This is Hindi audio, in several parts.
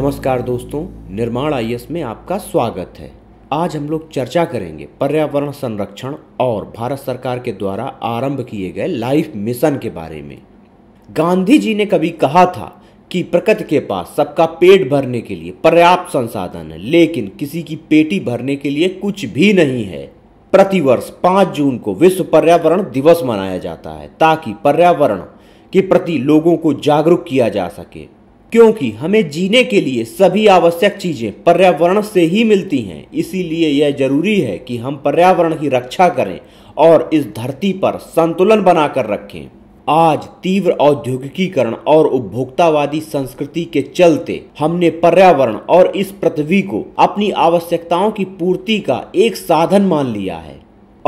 नमस्कार दोस्तों निर्माण आई में आपका स्वागत है आज हम लोग चर्चा करेंगे पर्यावरण संरक्षण और भारत सरकार के द्वारा आरंभ किए गए लाइफ मिशन के बारे में गांधी जी ने कभी कहा था कि प्रकृति के पास सबका पेट भरने के लिए पर्याप्त संसाधन है लेकिन किसी की पेटी भरने के लिए कुछ भी नहीं है प्रतिवर्ष 5 जून को विश्व पर्यावरण दिवस मनाया जाता है ताकि पर्यावरण के प्रति लोगों को जागरूक किया जा सके क्योंकि हमें जीने के लिए सभी आवश्यक चीज़ें पर्यावरण से ही मिलती हैं इसीलिए यह जरूरी है कि हम पर्यावरण की रक्षा करें और इस धरती पर संतुलन बनाकर रखें आज तीव्र औद्योगिकीकरण और उपभोक्तावादी संस्कृति के चलते हमने पर्यावरण और इस पृथ्वी को अपनी आवश्यकताओं की पूर्ति का एक साधन मान लिया है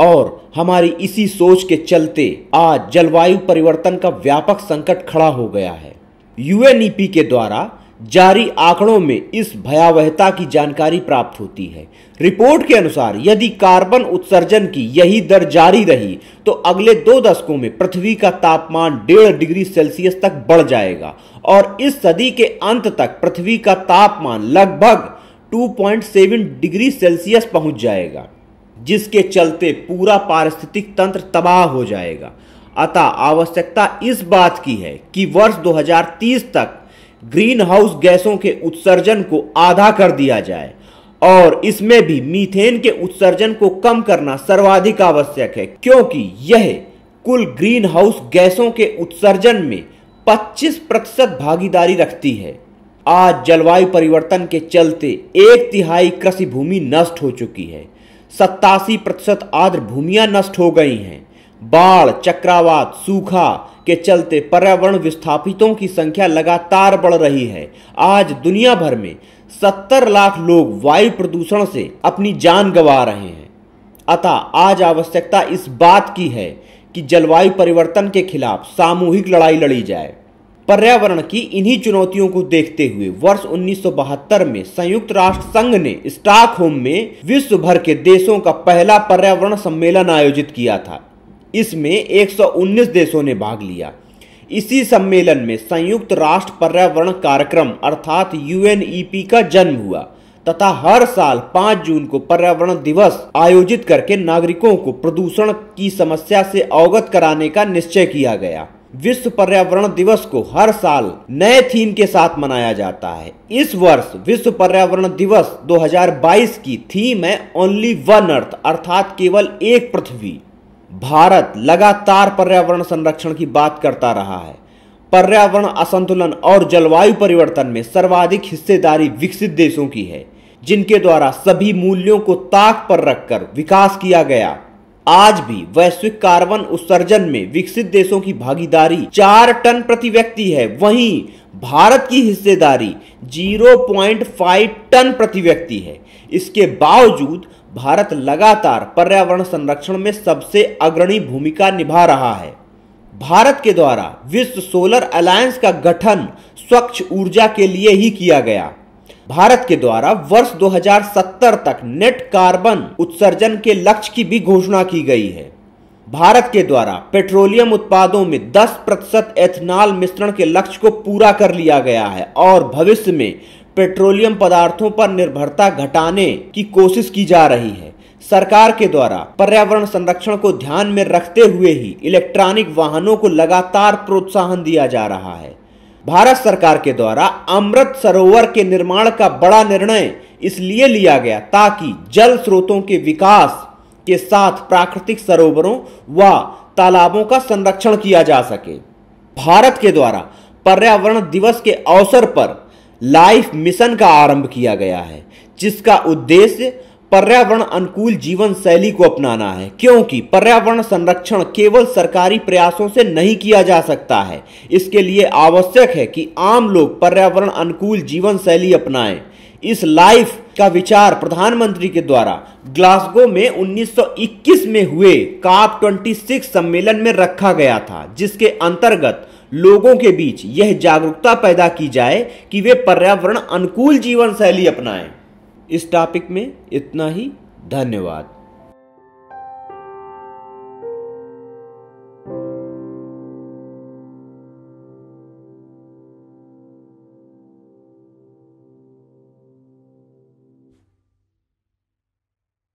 और हमारी इसी सोच के चलते आज जलवायु परिवर्तन का व्यापक संकट खड़ा हो गया है यूएनईपी के द्वारा जारी आंकड़ों में इस भयावहता की जानकारी प्राप्त होती है रिपोर्ट के अनुसार यदि कार्बन उत्सर्जन की यही दर जारी रही तो अगले दो दशकों में पृथ्वी का तापमान डेढ़ डिग्री सेल्सियस तक बढ़ जाएगा और इस सदी के अंत तक पृथ्वी का तापमान लगभग 2.7 डिग्री सेल्सियस पहुंच जाएगा जिसके चलते पूरा पारिस्थितिक तंत्र तबाह हो जाएगा अतः आवश्यकता इस बात की है कि वर्ष 2030 तक ग्रीन हाउस गैसों के उत्सर्जन को आधा कर दिया जाए और इसमें भी मीथेन के उत्सर्जन को कम करना सर्वाधिक आवश्यक है क्योंकि यह कुल ग्रीन हाउस गैसों के उत्सर्जन में 25 प्रतिशत भागीदारी रखती है आज जलवायु परिवर्तन के चलते एक तिहाई कृषि भूमि नष्ट हो चुकी है सत्तासी प्रतिशत आर्द्र भूमिया नष्ट हो गई हैं बाढ़ चक्रवात सूखा के चलते पर्यावरण विस्थापितों की संख्या लगातार बढ़ रही है आज दुनिया भर में सत्तर लाख लोग वायु प्रदूषण से अपनी जान गंवा रहे हैं अतः आज आवश्यकता इस बात की है कि जलवायु परिवर्तन के खिलाफ सामूहिक लड़ाई लड़ी जाए पर्यावरण की इन्हीं चुनौतियों को देखते हुए वर्ष 1972 में संयुक्त राष्ट्र संघ ने स्टॉकहोम में विश्व भर के देशों का पहला पर्यावरण सम्मेलन आयोजित किया था इसमें 119 देशों ने भाग लिया इसी सम्मेलन में संयुक्त राष्ट्र पर्यावरण कार्यक्रम अर्थात यू e का जन्म हुआ तथा हर साल 5 जून को पर्यावरण दिवस आयोजित करके नागरिकों को प्रदूषण की समस्या से अवगत कराने का निश्चय किया गया विश्व पर्यावरण दिवस को हर साल नए थीम के साथ मनाया जाता है इस वर्ष विश्व पर्यावरण दिवस 2022 की थीम है ओनली वन अर्थ अर्थात केवल एक पृथ्वी भारत लगातार पर्यावरण संरक्षण की बात करता रहा है पर्यावरण असंतुलन और जलवायु परिवर्तन में सर्वाधिक हिस्सेदारी विकसित देशों की है जिनके द्वारा सभी मूल्यों को ताक पर रखकर विकास किया गया आज भी वैश्विक कार्बन उत्सर्जन में विकसित देशों की भागीदारी चार टन प्रति व्यक्ति है वहीं भारत की हिस्सेदारी 0.5 टन प्रति व्यक्ति है इसके बावजूद भारत लगातार पर्यावरण संरक्षण में सबसे अग्रणी भूमिका निभा रहा है भारत के द्वारा विश्व सोलर अलायंस का गठन स्वच्छ ऊर्जा के लिए ही किया गया भारत के द्वारा वर्ष 2070 तक नेट कार्बन उत्सर्जन के लक्ष्य की भी घोषणा की गई है भारत के द्वारा पेट्रोलियम उत्पादों में 10 प्रतिशत एथेनॉल मिश्रण के लक्ष्य को पूरा कर लिया गया है और भविष्य में पेट्रोलियम पदार्थों पर निर्भरता घटाने की कोशिश की जा रही है सरकार के द्वारा पर्यावरण संरक्षण को ध्यान में रखते हुए ही इलेक्ट्रॉनिक वाहनों को लगातार प्रोत्साहन दिया जा रहा है भारत सरकार के द्वारा अमृत सरोवर के निर्माण का बड़ा निर्णय इसलिए लिया गया ताकि जल स्रोतों के विकास के साथ प्राकृतिक सरोवरों व तालाबों का संरक्षण किया जा सके भारत के द्वारा पर्यावरण दिवस के अवसर पर लाइफ मिशन का आरंभ किया गया है जिसका उद्देश्य पर्यावरण अनुकूल जीवन शैली को अपनाना है क्योंकि पर्यावरण संरक्षण केवल सरकारी प्रयासों से नहीं किया जा सकता है इसके लिए आवश्यक है कि आम लोग पर्यावरण अनुकूल जीवन शैली अपनाएं इस लाइफ का विचार प्रधानमंत्री के द्वारा ग्लासगो में 1921 में हुए काप 26 सम्मेलन में रखा गया था जिसके अंतर्गत लोगों के बीच यह जागरूकता पैदा की जाए कि वे पर्यावरण अनुकूल जीवन शैली अपनाएं इस टॉपिक में इतना ही धन्यवाद